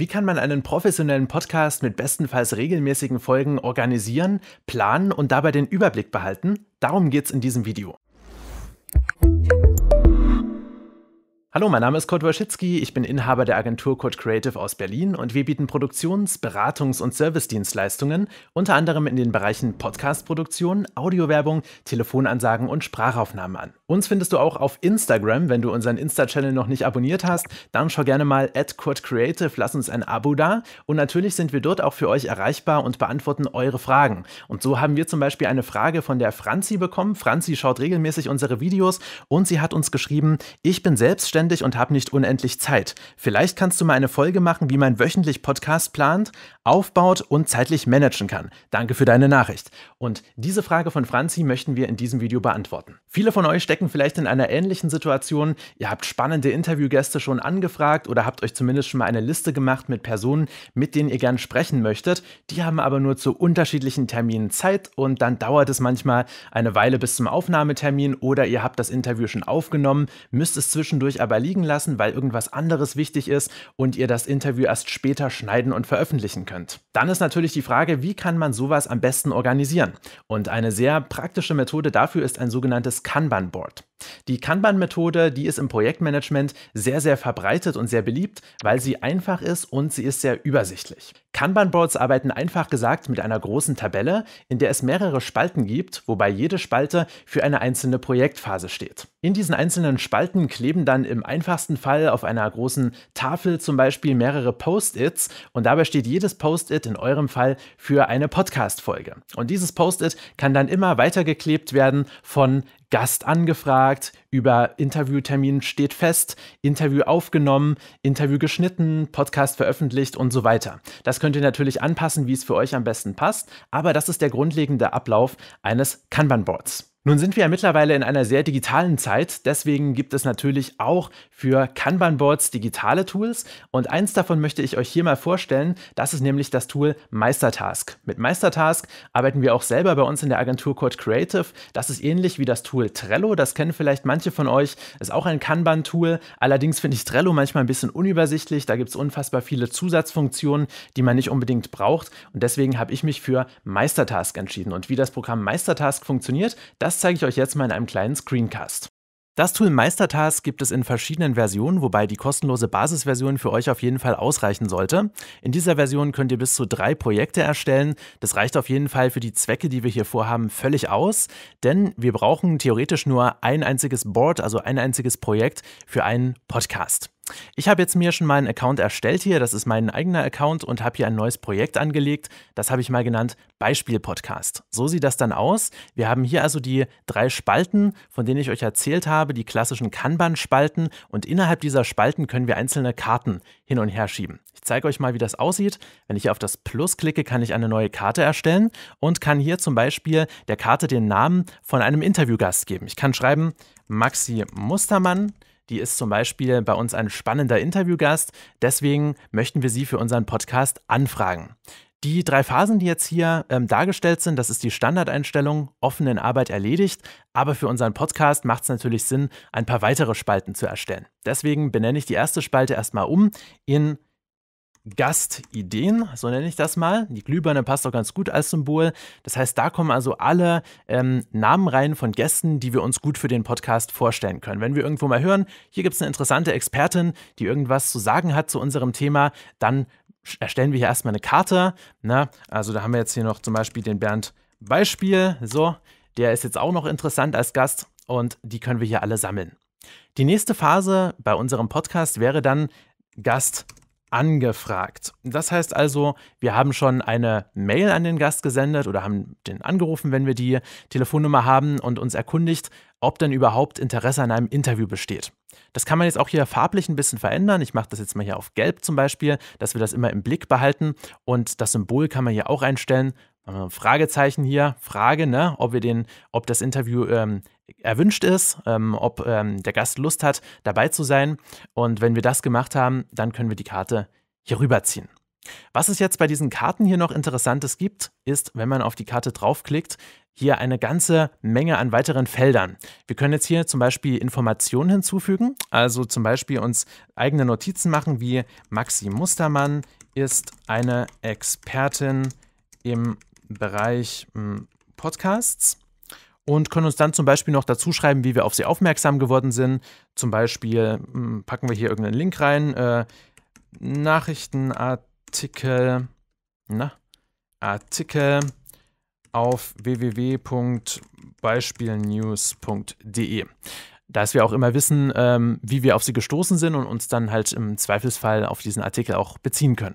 Wie kann man einen professionellen Podcast mit bestenfalls regelmäßigen Folgen organisieren, planen und dabei den Überblick behalten? Darum geht's in diesem Video. Hallo, mein Name ist Kurt Waschitzky, ich bin Inhaber der Agentur Code Creative aus Berlin und wir bieten Produktions-, Beratungs- und Servicedienstleistungen unter anderem in den Bereichen Podcastproduktion, Audiowerbung, Telefonansagen und Sprachaufnahmen an. Uns findest du auch auf Instagram. Wenn du unseren Insta-Channel noch nicht abonniert hast, dann schau gerne mal at kurtcreative, lass uns ein Abo da. Und natürlich sind wir dort auch für euch erreichbar und beantworten eure Fragen. Und so haben wir zum Beispiel eine Frage von der Franzi bekommen. Franzi schaut regelmäßig unsere Videos und sie hat uns geschrieben, ich bin selbstständig und habe nicht unendlich Zeit. Vielleicht kannst du mal eine Folge machen, wie man wöchentlich Podcast plant, aufbaut und zeitlich managen kann. Danke für deine Nachricht. Und diese Frage von Franzi möchten wir in diesem Video beantworten. Viele von euch stecken stecken vielleicht in einer ähnlichen Situation. Ihr habt spannende Interviewgäste schon angefragt oder habt euch zumindest schon mal eine Liste gemacht mit Personen, mit denen ihr gern sprechen möchtet. Die haben aber nur zu unterschiedlichen Terminen Zeit und dann dauert es manchmal eine Weile bis zum Aufnahmetermin oder ihr habt das Interview schon aufgenommen, müsst es zwischendurch aber liegen lassen, weil irgendwas anderes wichtig ist und ihr das Interview erst später schneiden und veröffentlichen könnt. Dann ist natürlich die Frage, wie kann man sowas am besten organisieren? Und eine sehr praktische Methode dafür ist ein sogenanntes Kanban-Board. part. Die Kanban-Methode, die ist im Projektmanagement sehr, sehr verbreitet und sehr beliebt, weil sie einfach ist und sie ist sehr übersichtlich. Kanban-Boards arbeiten einfach gesagt mit einer großen Tabelle, in der es mehrere Spalten gibt, wobei jede Spalte für eine einzelne Projektphase steht. In diesen einzelnen Spalten kleben dann im einfachsten Fall auf einer großen Tafel zum Beispiel mehrere Post-its und dabei steht jedes Post-it in eurem Fall für eine Podcast-Folge. Und dieses Post-it kann dann immer weitergeklebt werden von Gast angefragt, gesagt, über Interviewtermin steht fest, Interview aufgenommen, Interview geschnitten, Podcast veröffentlicht und so weiter. Das könnt ihr natürlich anpassen, wie es für euch am besten passt, aber das ist der grundlegende Ablauf eines Kanban-Boards. Nun sind wir ja mittlerweile in einer sehr digitalen Zeit, deswegen gibt es natürlich auch für Kanban-Boards digitale Tools und eins davon möchte ich euch hier mal vorstellen, das ist nämlich das Tool Meistertask. Mit Meistertask arbeiten wir auch selber bei uns in der Agentur Code Creative, das ist ähnlich wie das Tool Trello, das kennen vielleicht manche von euch, ist auch ein Kanban-Tool, allerdings finde ich Trello manchmal ein bisschen unübersichtlich, da gibt es unfassbar viele Zusatzfunktionen, die man nicht unbedingt braucht und deswegen habe ich mich für Meistertask entschieden und wie das Programm Meistertask funktioniert, das das zeige ich euch jetzt mal in einem kleinen Screencast. Das Tool Meistertask gibt es in verschiedenen Versionen, wobei die kostenlose Basisversion für euch auf jeden Fall ausreichen sollte. In dieser Version könnt ihr bis zu drei Projekte erstellen. Das reicht auf jeden Fall für die Zwecke, die wir hier vorhaben, völlig aus, denn wir brauchen theoretisch nur ein einziges Board, also ein einziges Projekt für einen Podcast. Ich habe jetzt mir schon mal einen Account erstellt hier, das ist mein eigener Account und habe hier ein neues Projekt angelegt. Das habe ich mal genannt Beispiel Podcast. So sieht das dann aus. Wir haben hier also die drei Spalten, von denen ich euch erzählt habe, die klassischen Kanban-Spalten und innerhalb dieser Spalten können wir einzelne Karten hin und her schieben. Ich zeige euch mal, wie das aussieht. Wenn ich auf das Plus klicke, kann ich eine neue Karte erstellen und kann hier zum Beispiel der Karte den Namen von einem Interviewgast geben. Ich kann schreiben Maxi Mustermann die ist zum Beispiel bei uns ein spannender Interviewgast. Deswegen möchten wir sie für unseren Podcast anfragen. Die drei Phasen, die jetzt hier ähm, dargestellt sind, das ist die Standardeinstellung, offenen Arbeit erledigt. Aber für unseren Podcast macht es natürlich Sinn, ein paar weitere Spalten zu erstellen. Deswegen benenne ich die erste Spalte erstmal um in Gastideen, so nenne ich das mal. Die Glühbirne passt auch ganz gut als Symbol. Das heißt, da kommen also alle ähm, Namen rein von Gästen, die wir uns gut für den Podcast vorstellen können. Wenn wir irgendwo mal hören, hier gibt es eine interessante Expertin, die irgendwas zu sagen hat zu unserem Thema, dann erstellen wir hier erstmal eine Karte. Ne? Also da haben wir jetzt hier noch zum Beispiel den Bernd Beispiel. So, der ist jetzt auch noch interessant als Gast und die können wir hier alle sammeln. Die nächste Phase bei unserem Podcast wäre dann Gast angefragt. Das heißt also, wir haben schon eine Mail an den Gast gesendet oder haben den angerufen, wenn wir die Telefonnummer haben und uns erkundigt, ob denn überhaupt Interesse an einem Interview besteht. Das kann man jetzt auch hier farblich ein bisschen verändern. Ich mache das jetzt mal hier auf Gelb zum Beispiel, dass wir das immer im Blick behalten. Und das Symbol kann man hier auch einstellen. Äh, Fragezeichen hier, Frage, ne, ob wir den, ob das Interview ähm, erwünscht ist, ähm, ob ähm, der Gast Lust hat, dabei zu sein. Und wenn wir das gemacht haben, dann können wir die Karte hier rüberziehen. Was es jetzt bei diesen Karten hier noch Interessantes gibt, ist, wenn man auf die Karte draufklickt, hier eine ganze Menge an weiteren Feldern. Wir können jetzt hier zum Beispiel Informationen hinzufügen, also zum Beispiel uns eigene Notizen machen, wie Maxi Mustermann ist eine Expertin im Bereich hm, Podcasts und können uns dann zum Beispiel noch dazu schreiben, wie wir auf sie aufmerksam geworden sind. Zum Beispiel mh, hm, packen wir hier irgendeinen Link rein. Äh, Nachrichtenartikel, na, Artikel auf www.beispielnews.de. Dass wir auch immer wissen, ähm, wie wir auf sie gestoßen sind und uns dann halt im Zweifelsfall auf diesen Artikel auch beziehen können.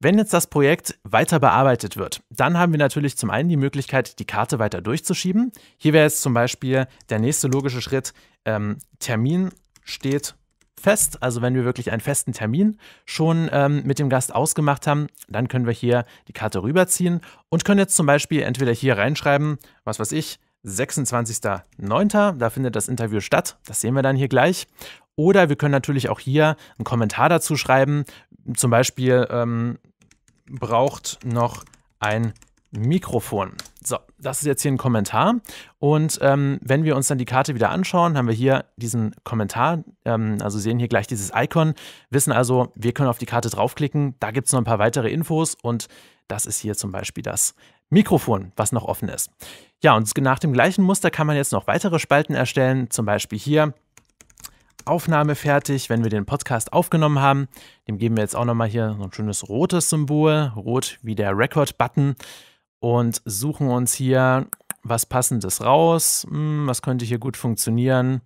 Wenn jetzt das Projekt weiter bearbeitet wird, dann haben wir natürlich zum einen die Möglichkeit, die Karte weiter durchzuschieben. Hier wäre jetzt zum Beispiel der nächste logische Schritt, ähm, Termin steht fest. Also wenn wir wirklich einen festen Termin schon ähm, mit dem Gast ausgemacht haben, dann können wir hier die Karte rüberziehen und können jetzt zum Beispiel entweder hier reinschreiben, was weiß ich, 26.09. Da findet das Interview statt. Das sehen wir dann hier gleich. Oder wir können natürlich auch hier einen Kommentar dazu schreiben, zum Beispiel ähm, braucht noch ein Mikrofon. So, das ist jetzt hier ein Kommentar. Und ähm, wenn wir uns dann die Karte wieder anschauen, haben wir hier diesen Kommentar, ähm, also sehen hier gleich dieses Icon, wissen also, wir können auf die Karte draufklicken, da gibt es noch ein paar weitere Infos und das ist hier zum Beispiel das Mikrofon, was noch offen ist. Ja, und nach dem gleichen Muster kann man jetzt noch weitere Spalten erstellen, zum Beispiel hier Aufnahme fertig, wenn wir den Podcast aufgenommen haben. Dem geben wir jetzt auch nochmal hier so ein schönes rotes Symbol, rot wie der Record-Button und suchen uns hier was Passendes raus. Hm, was könnte hier gut funktionieren?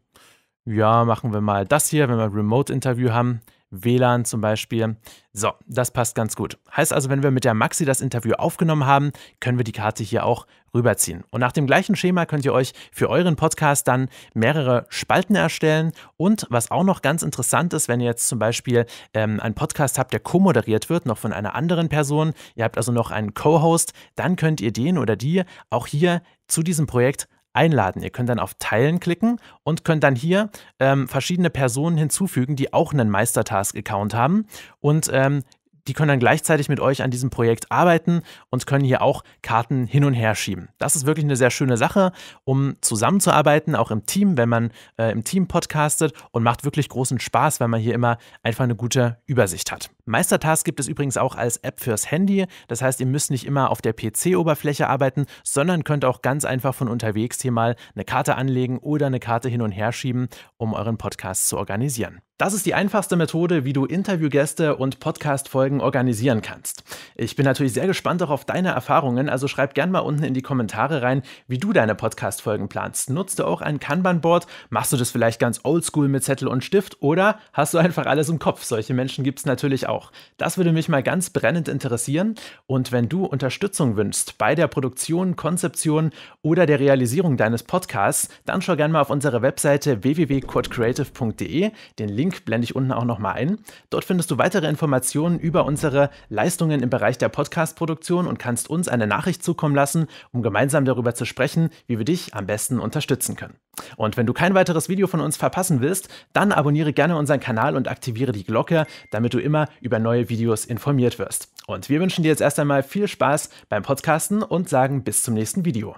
Ja, machen wir mal das hier, wenn wir Remote-Interview haben. WLAN zum Beispiel. So, das passt ganz gut. Heißt also, wenn wir mit der Maxi das Interview aufgenommen haben, können wir die Karte hier auch rüberziehen. Und nach dem gleichen Schema könnt ihr euch für euren Podcast dann mehrere Spalten erstellen. Und was auch noch ganz interessant ist, wenn ihr jetzt zum Beispiel ähm, einen Podcast habt, der co-moderiert wird, noch von einer anderen Person, ihr habt also noch einen Co-Host, dann könnt ihr den oder die auch hier zu diesem Projekt einladen. Ihr könnt dann auf Teilen klicken und könnt dann hier ähm, verschiedene Personen hinzufügen, die auch einen Meistertask-Account haben und ähm, die können dann gleichzeitig mit euch an diesem Projekt arbeiten und können hier auch Karten hin und her schieben. Das ist wirklich eine sehr schöne Sache, um zusammenzuarbeiten, auch im Team, wenn man äh, im Team podcastet und macht wirklich großen Spaß, weil man hier immer einfach eine gute Übersicht hat. Meistertask gibt es übrigens auch als App fürs Handy. Das heißt, ihr müsst nicht immer auf der PC-Oberfläche arbeiten, sondern könnt auch ganz einfach von unterwegs hier mal eine Karte anlegen oder eine Karte hin und her schieben, um euren Podcast zu organisieren. Das ist die einfachste Methode, wie du Interviewgäste und Podcast-Folgen organisieren kannst. Ich bin natürlich sehr gespannt auch auf deine Erfahrungen, also schreib gerne mal unten in die Kommentare rein, wie du deine Podcast-Folgen planst. Nutzt du auch ein Kanban-Board? Machst du das vielleicht ganz oldschool mit Zettel und Stift oder hast du einfach alles im Kopf? Solche Menschen gibt es natürlich auch auch? Das würde mich mal ganz brennend interessieren. Und wenn du Unterstützung wünschst bei der Produktion, Konzeption oder der Realisierung deines Podcasts, dann schau gerne mal auf unsere Webseite www.codecreative.de. Den Link blende ich unten auch nochmal ein. Dort findest du weitere Informationen über unsere Leistungen im Bereich der Podcast-Produktion und kannst uns eine Nachricht zukommen lassen, um gemeinsam darüber zu sprechen, wie wir dich am besten unterstützen können. Und wenn du kein weiteres Video von uns verpassen willst, dann abonniere gerne unseren Kanal und aktiviere die Glocke, damit du immer über neue Videos informiert wirst. Und wir wünschen dir jetzt erst einmal viel Spaß beim Podcasten und sagen bis zum nächsten Video.